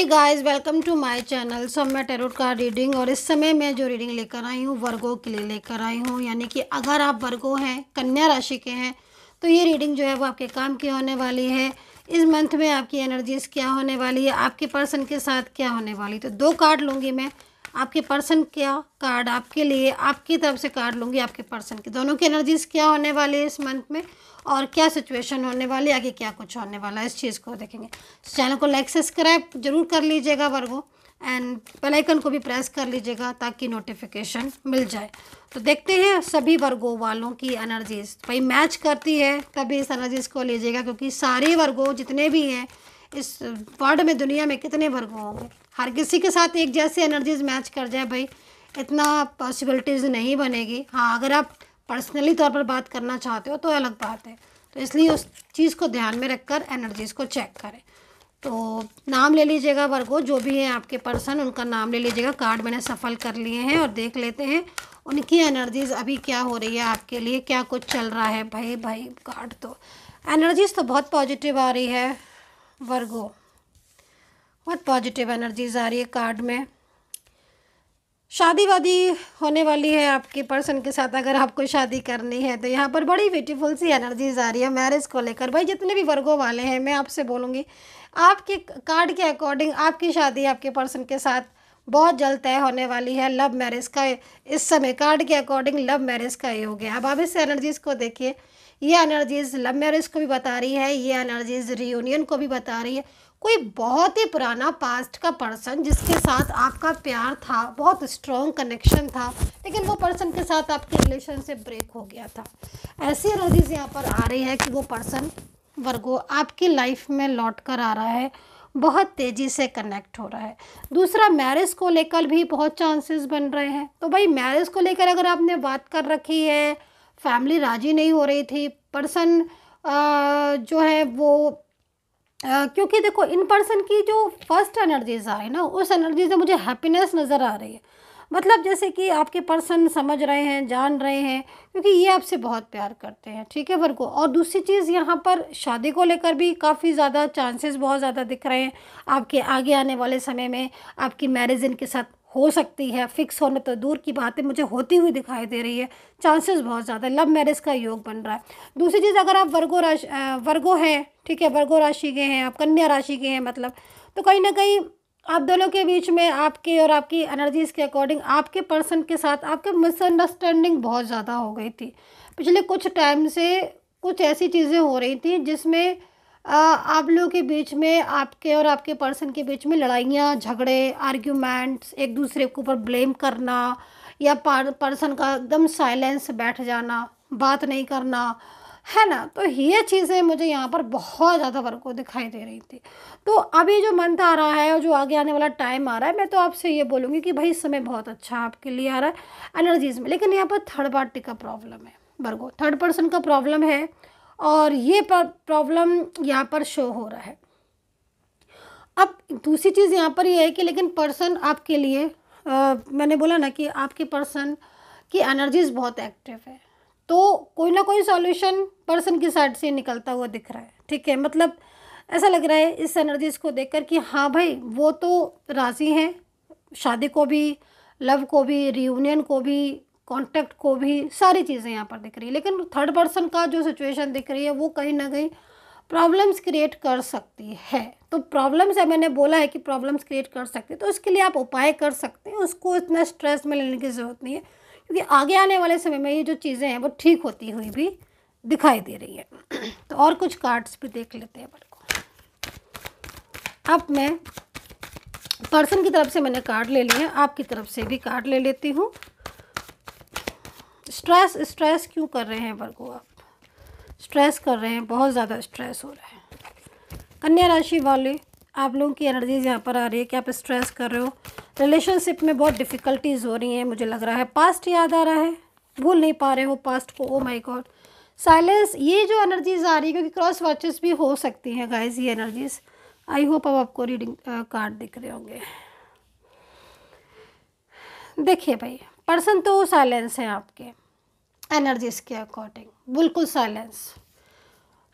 नमस्ते guys welcome to my channel so मैं tarot का रीडिंग और इस समय मैं जो रीडिंग लेकर आई हूँ वर्गों के लिए लेकर आई हूँ यानी कि अगर आप वर्गों हैं कन्या राशि के हैं तो ये रीडिंग जो है वो आपके काम की होने वाली है इस मंथ में आपकी एनर्जीज क्या होने वाली है आपके पर्सन के साथ क्या होने वाली तो दो कार्ड लूँगी मैं आपके पर्सन क्या कार्ड आपके लिए आपकी तरफ से कार्ड लूँगी आपके पर्सन के दोनों की एनर्जीज क्या होने वाली है इस मंथ में और क्या सिचुएशन होने वाली आगे क्या कुछ होने वाला है इस चीज़ को देखेंगे चैनल को लाइक सब्सक्राइब जरूर कर लीजिएगा वर्गो एंड बेलाइकन को भी प्रेस कर लीजिएगा ताकि नोटिफिकेशन मिल जाए तो देखते हैं सभी वर्गों वालों की एनर्जीज भाई मैच करती है तभी इस एनर्जीज को लीजिएगा क्योंकि सारे वर्गों जितने भी हैं इस वर्ल्ड में दुनिया में कितने वर्ग होंगे हर किसी के साथ एक जैसी एनर्जीज मैच कर जाए भाई इतना पॉसिबिलिटीज़ नहीं बनेगी हाँ अगर आप पर्सनली तौर पर बात करना चाहते हो तो अलग बात है तो इसलिए उस चीज़ को ध्यान में रखकर एनर्जीज़ को चेक करें तो नाम ले लीजिएगा वर्गो जो भी है आपके पर्सन उनका नाम ले लीजिएगा कार्ड मैंने सफल कर लिए हैं और देख लेते हैं उनकी एनर्जीज़ अभी क्या हो रही है आपके लिए क्या कुछ चल रहा है भाई भाई कार्ड तो एनर्जीज़ तो बहुत पॉजिटिव आ रही है वर्गो बहुत पॉजिटिव एनर्जीज़ आ रही है कार्ड में शादी वादी होने वाली है आपके पर्सन के साथ अगर आपको शादी करनी है तो यहाँ पर बड़ी ब्यूटीफुल सी एनर्जीज आ रही है मैरिज को लेकर भाई जितने भी वर्गों वाले हैं मैं आपसे बोलूँगी आपके कार्ड के अकॉर्डिंग आपकी शादी आपके पर्सन के साथ बहुत जल्द तय होने वाली है लव मैरिज का इस समय कार्ड के अकॉर्डिंग लव मैरिज का योग है अब आप इस एनर्जीज़ को देखिए ये एनर्जीज़ लव मैरिज को भी बता रही है ये एनर्जीज़ रीयूनियन को भी बता रही है कोई बहुत ही पुराना पास्ट का पर्सन जिसके साथ आपका प्यार था बहुत स्ट्रॉन्ग कनेक्शन था लेकिन वो पर्सन के साथ आपकी रिलेशनशिप ब्रेक हो गया था ऐसी एनर्जीज यहाँ पर आ रही है कि वो पर्सन वर्गो आपकी लाइफ में लौट कर आ रहा है बहुत तेज़ी से कनेक्ट हो रहा है दूसरा मैरिज को लेकर भी बहुत चांसेस बन रहे हैं तो भाई मैरिज को लेकर अगर आपने बात कर रखी है फैमिली राजी नहीं हो रही थी पर्सन जो है वो Uh, क्योंकि देखो इन पर्सन की जो फर्स्ट एनर्जीज आए ना उस एनर्जी से मुझे हैप्पीनेस नज़र आ रही है मतलब जैसे कि आपके पर्सन समझ रहे हैं जान रहे हैं क्योंकि ये आपसे बहुत प्यार करते हैं ठीक है वर्गो और दूसरी चीज़ यहाँ पर शादी को लेकर भी काफ़ी ज़्यादा चांसेस बहुत ज़्यादा दिख रहे हैं आपके आगे आने वाले समय में आपकी मैरिज इनके साथ हो सकती है फिक्स होने तो दूर की बातें मुझे होती हुई दिखाई दे रही है चांसेस बहुत ज़्यादा लव मैरिज का योग बन रहा है दूसरी चीज़ अगर आप वर्गो राशि वर्गो हैं ठीक है वर्गो राशि के हैं आप कन्या राशि के हैं मतलब तो कहीं ना कहीं आप दोनों के बीच में आपके और आपकी एनर्जीज़ के अकॉर्डिंग आपके पर्सन के साथ आपके मिसअंडरस्टैंडिंग बहुत ज़्यादा हो गई थी पिछले कुछ टाइम से कुछ ऐसी चीज़ें हो रही थी जिसमें आप लोगों के बीच में आपके और आपके पर्सन के बीच में लड़ाइयाँ झगड़े आर्ग्यूमेंट्स एक दूसरे के ऊपर ब्लेम करना या पर्सन का एकदम साइलेंस बैठ जाना बात नहीं करना है ना तो ये चीज़ें मुझे यहाँ पर बहुत ज़्यादा वर्ग को दिखाई दे रही थी तो अभी जो मंथ आ रहा है और जो आगे आने वाला टाइम आ रहा है मैं तो आपसे ये बोलूँगी कि भाई समय बहुत अच्छा आपके लिए आ रहा है एनर्जीज में लेकिन यहाँ पर थर्ड पार्टी का प्रॉब्लम है वर्गो थर्ड पर्सन का प्रॉब्लम है और ये प्रॉब्लम यहाँ पर शो हो रहा है अब दूसरी चीज़ यहाँ पर यह है कि लेकिन पर्सन आपके लिए आ, मैंने बोला ना कि आपके पर्सन की एनर्जीज बहुत एक्टिव है तो कोई ना कोई सॉल्यूशन पर्सन की साइड से निकलता हुआ दिख रहा है ठीक है मतलब ऐसा लग रहा है इस एनर्जीज को देखकर कि हाँ भाई वो तो राज़ी हैं शादी को भी लव को भी रियूनियन को भी कॉन्टैक्ट को भी सारी चीज़ें यहाँ पर दिख रही है लेकिन थर्ड पर्सन का जो सिचुएशन दिख रही है वो कहीं ना कहीं प्रॉब्लम्स क्रिएट कर सकती है तो प्रॉब्लम्स है मैंने बोला है कि प्रॉब्लम्स क्रिएट कर सकती है तो उसके लिए आप उपाय कर सकते हैं उसको इतना स्ट्रेस में लेने की ज़रूरत नहीं है क्योंकि आगे आने वाले समय में ये जो चीज़ें हैं वो ठीक होती हुई भी दिखाई दे रही है तो और कुछ कार्ड्स भी देख लेते हैं बड़को अब मैं पर्सन की तरफ से मैंने कार्ड ले लिए आपकी तरफ से भी कार्ड ले लेती हूँ स्ट्रेस स्ट्रेस क्यों कर रहे हैं वर्गो आप स्ट्रेस कर रहे हैं बहुत ज़्यादा स्ट्रेस हो रहा है कन्या राशि वाले आप लोगों की एनर्जीज यहाँ पर आ रही है कि आप स्ट्रेस कर रहे हो रिलेशनशिप में बहुत डिफ़िकल्टीज़ हो रही हैं मुझे लग रहा है पास्ट याद आ रहा है भूल नहीं पा रहे हो पास्ट को ओ माई गॉड साइलेंस ये जो एनर्जीज आ रही है क्योंकि क्रॉस वॉचेस भी हो सकती हैं गाइज ये एनर्जीज आई होप अब आपको रीडिंग कार्ड दिख रहे होंगे देखिए भाई पर्सन तो साइलेंस हैं आपके एनर्जीज के अकॉर्डिंग बिल्कुल साइलेंस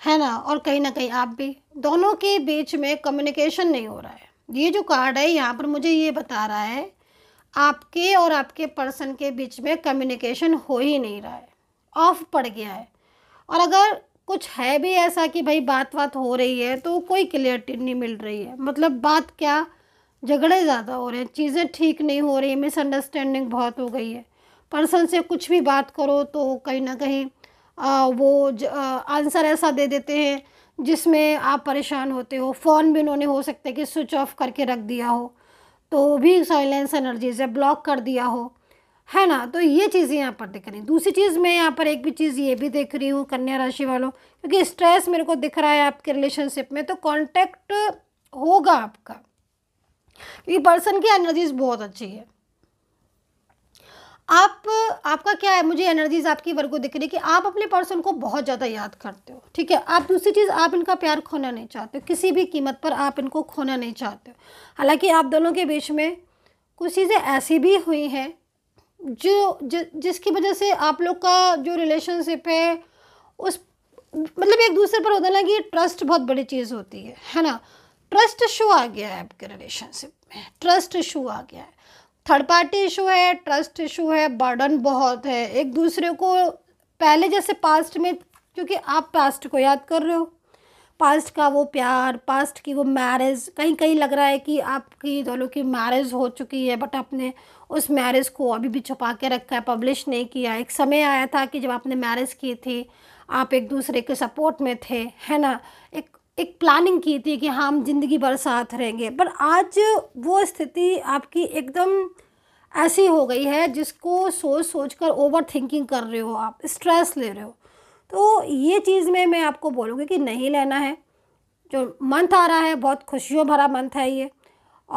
है ना और कहीं ना कहीं आप भी दोनों के बीच में कम्युनिकेशन नहीं हो रहा है ये जो कार्ड है यहाँ पर मुझे ये बता रहा है आपके और आपके पर्सन के बीच में कम्युनिकेशन हो ही नहीं रहा है ऑफ पड़ गया है और अगर कुछ है भी ऐसा कि भाई बात बात हो रही है तो कोई क्लियरिटी नहीं मिल रही है मतलब बात क्या झगड़े ज़्यादा हो रहे हैं चीज़ें ठीक नहीं हो रही मिसअंडरस्टैंडिंग बहुत हो गई है पर्सन से कुछ भी बात करो तो कहीं ना कहीं आ, वो ज, आ, आंसर ऐसा दे देते हैं जिसमें आप परेशान होते हो फ़ोन भी उन्होंने हो सकता है कि स्विच ऑफ करके रख दिया हो तो भी साइलेंस एनर्जीज है ब्लॉक कर दिया हो है ना तो ये चीज़ें यहाँ पर दिख रही दूसरी चीज़ मैं यहाँ पर एक भी चीज़ ये भी देख रही हूँ कन्या राशि वालों क्योंकि स्ट्रेस मेरे को दिख रहा है आपके रिलेशनशिप में तो कॉन्टैक्ट होगा आपका क्योंकि पर्सन की एनर्जीज बहुत अच्छी है आप आपका क्या है मुझे एनर्जीज आपकी वर्गो दिख रही है कि आप अपने पर्सन को बहुत ज़्यादा याद करते हो ठीक है आप दूसरी चीज़ आप इनका प्यार खोना नहीं चाहते हो किसी भी कीमत पर आप इनको खोना नहीं चाहते हो हालांकि आप दोनों के बीच में कुछ चीज़ें ऐसी भी हुई हैं जो ज, जिसकी वजह से आप लोग का जो रिलेशनशिप है उस मतलब एक दूसरे पर होता ना कि ट्रस्ट बहुत बड़ी चीज़ होती है है ना ट्रस्ट इशू आ गया है आपके रिलेशनशिप में ट्रस्ट इशू आ गया है थर्ड पार्टी इशू है ट्रस्ट इशू है बर्डन बहुत है एक दूसरे को पहले जैसे पास्ट में क्योंकि आप पास्ट को याद कर रहे हो पास्ट का वो प्यार पास्ट की वो मैरिज कहीं कहीं लग रहा है कि आपकी दोनों की मैरिज हो चुकी है बट आपने उस मैरिज को अभी भी छुपा के रखा है पब्लिश नहीं किया एक समय आया था कि जब आपने मैरिज की थी आप एक दूसरे के सपोर्ट में थे है ना एक एक प्लानिंग की थी कि हाँ हम ज़िंदगी भर साथ रहेंगे पर आज वो स्थिति आपकी एकदम ऐसी हो गई है जिसको सोच सोच कर ओवर थिंकिंग कर रहे हो आप स्ट्रेस ले रहे हो तो ये चीज़ में मैं आपको बोलूँगी कि नहीं लेना है जो मंथ आ रहा है बहुत खुशियों भरा मंथ है ये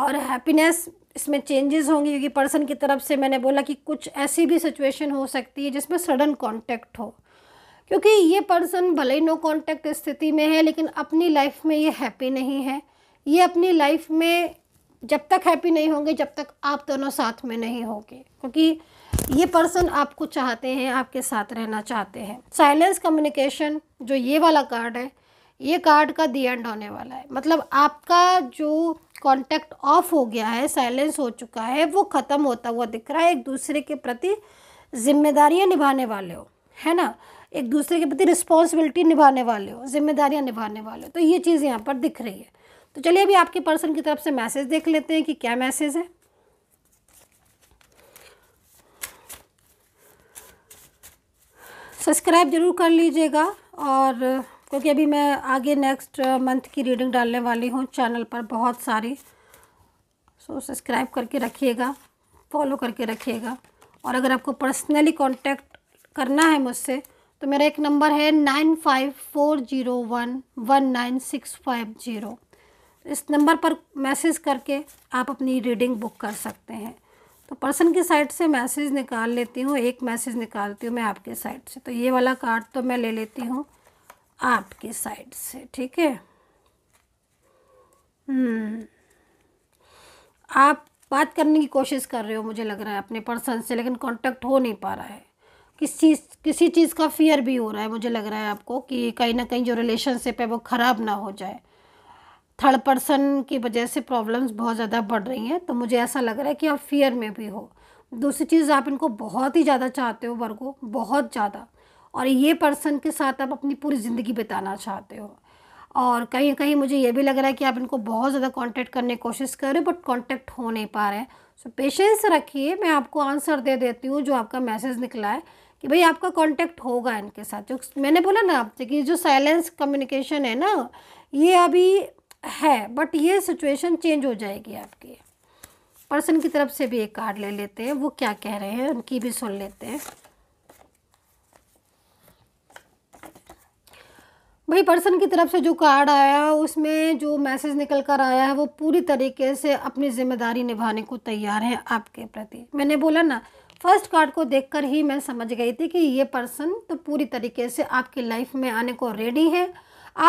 और हैप्पीनेस इसमें चेंजेस होंगे क्योंकि पर्सन की तरफ से मैंने बोला कि कुछ ऐसी भी सिचुएशन हो सकती है जिसमें सडन कॉन्टेक्ट हो क्योंकि ये पर्सन भले ही नो कॉन्टेक्ट स्थिति में है लेकिन अपनी लाइफ में ये हैप्पी नहीं है ये अपनी लाइफ में जब तक हैप्पी नहीं होंगे जब तक आप दोनों साथ में नहीं होंगे क्योंकि ये पर्सन आपको चाहते हैं आपके साथ रहना चाहते हैं साइलेंस कम्युनिकेशन जो ये वाला कार्ड है ये कार्ड का दी एंड होने वाला है मतलब आपका जो कांटेक्ट ऑफ हो गया है साइलेंस हो चुका है वो ख़त्म होता हुआ दिख रहा है एक दूसरे के प्रति जिम्मेदारियां निभाने वाले हो है ना एक दूसरे के प्रति रिस्पॉन्सिबिलिटी निभाने वाले हो जिम्मेदारियाँ निभाने वाले हो तो ये चीज़ यहाँ पर दिख रही है तो चलिए अभी आपके पर्सन की तरफ से मैसेज देख लेते हैं कि क्या मैसेज है सब्सक्राइब जरूर कर लीजिएगा और क्योंकि अभी मैं आगे नेक्स्ट मंथ की रीडिंग डालने वाली हूँ चैनल पर बहुत सारी सो सब्सक्राइब करके रखिएगा फॉलो करके रखिएगा और अगर आपको पर्सनली कांटेक्ट करना है मुझसे तो मेरा एक नंबर है nine five four zero one one nine six five zero इस नंबर पर मैसेज करके आप अपनी रीडिंग बुक कर सकते हैं तो पर्सन की साइड से मैसेज निकाल लेती हूँ एक मैसेज निकालती हूँ मैं आपके साइड से तो ये वाला कार्ड तो मैं ले लेती हूँ आपके साइड से ठीक है हम्म। आप बात करने की कोशिश कर रहे हो मुझे लग रहा है अपने पर्सन से लेकिन कांटेक्ट हो नहीं पा रहा है किस चीज़ किसी चीज़ का फियर भी हो रहा है मुझे लग रहा है आपको कि कहीं ना कहीं जो रिलेशनशिप है वो ख़राब ना हो जाए थर्ड पर्सन की वजह से प्रॉब्लम्स बहुत ज़्यादा बढ़ रही हैं तो मुझे ऐसा लग रहा है कि आप फियर में भी हो दूसरी चीज़ आप इनको बहुत ही ज़्यादा चाहते हो वर्गो बहुत ज़्यादा और ये पर्सन के साथ आप अपनी पूरी ज़िंदगी बिताना चाहते हो और कहीं कहीं मुझे ये भी लग रहा है कि आप इनको बहुत ज़्यादा कॉन्टेक्ट करने की कोशिश कर रहे हो बट कॉन्टेक्ट हो नहीं पा रहे हैं सो पेशेंस रखिए मैं आपको आंसर दे देती हूँ जो आपका मैसेज निकला है कि भाई आपका कांटेक्ट होगा इनके साथ जो मैंने बोला ना आपसे कि जो साइलेंस कम्युनिकेशन है ना ये अभी है बट ये सिचुएशन चेंज हो जाएगी आपकी पर्सन की तरफ से भी एक कार्ड ले लेते हैं वो क्या कह रहे हैं उनकी भी सुन लेते हैं भाई पर्सन की तरफ से जो कार्ड आया है उसमें जो मैसेज निकल कर आया है वो पूरी तरीके से अपनी जिम्मेदारी निभाने को तैयार हैं आपके प्रति मैंने बोला ना फर्स्ट कार्ड को देखकर ही मैं समझ गई थी कि ये पर्सन तो पूरी तरीके से आपकी लाइफ में आने को रेडी है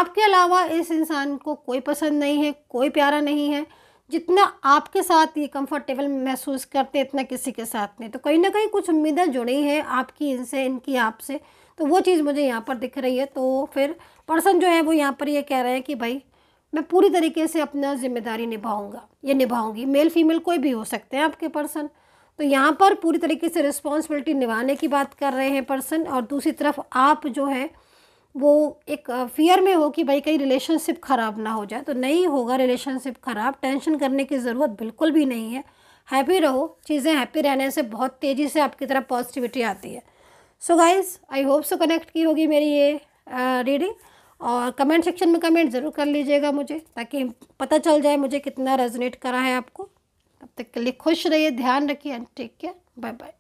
आपके अलावा इस इंसान को कोई पसंद नहीं है कोई प्यारा नहीं है जितना आपके साथ ये कंफर्टेबल महसूस करते इतना किसी के साथ नहीं तो कहीं ना कहीं कुछ उम्मीदें जुड़ी हैं आपकी इनसे इनकी आपसे तो वो चीज़ मुझे यहाँ पर दिख रही है तो फिर पर्सन जो है वो यहाँ पर ये यह कह रहे हैं कि भाई मैं पूरी तरीके से अपना जिम्मेदारी निभाऊंगा ये निभाऊंगी मेल फीमेल कोई भी हो सकते हैं आपके पर्सन तो यहाँ पर पूरी तरीके से रिस्पॉन्सिबिलिटी निभाने की बात कर रहे हैं पर्सन और दूसरी तरफ आप जो है वो एक फियर में हो कि भाई कहीं रिलेशनशिप ख़राब ना हो जाए तो नहीं होगा रिलेशनशिप ख़राब टेंशन करने की ज़रूरत बिल्कुल भी नहीं है हैप्पी रहो चीज़ें हैप्पी रहने से बहुत तेज़ी से आपकी तरफ पॉजिटिविटी आती है so guys I hope so connect की होगी मेरी ये रीडिंग और कमेंट सेक्शन में कमेंट ज़रूर कर लीजिएगा मुझे ताकि पता चल जाए मुझे कितना रेजोनेट करा है आपको तब तक के लिए खुश रहिए ध्यान रखिए and take care bye bye